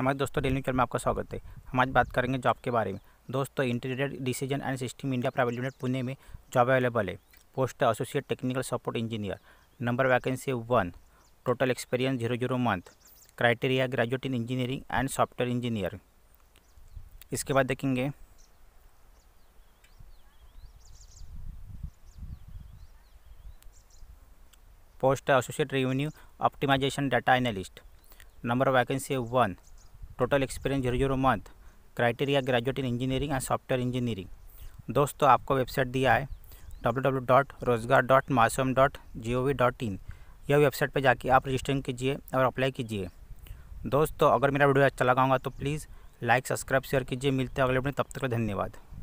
हमारे दोस्तों daily news में आपका स्वागत है हम आज बात करेंगे जॉब के बारे में दोस्तों integrated decision and system India private limited Pune में जॉब अवेलेबल है post associate technical support engineer number vacancy one total experience zero zero month criteria graduate in engineering and software engineer इसके बाद देखेंगे post associate revenue optimisation data analyst number vacancy one total experience zero zero month criteria graduate in engineering and software engineering दोस्तों आपको website दिया है W W dot Rojgar dot मासम dot G O V dot in यह website पर जाके आप registering कीजिए और अप्लाई कीजिए दोस्तों अगर मेरा वीडियो अच्छा लगा होगा तो प्लीज़ लाइक सब्सक्राइब शेयर कीजिए मिलते हैं अगले वीडियो तब तक धन्यवाद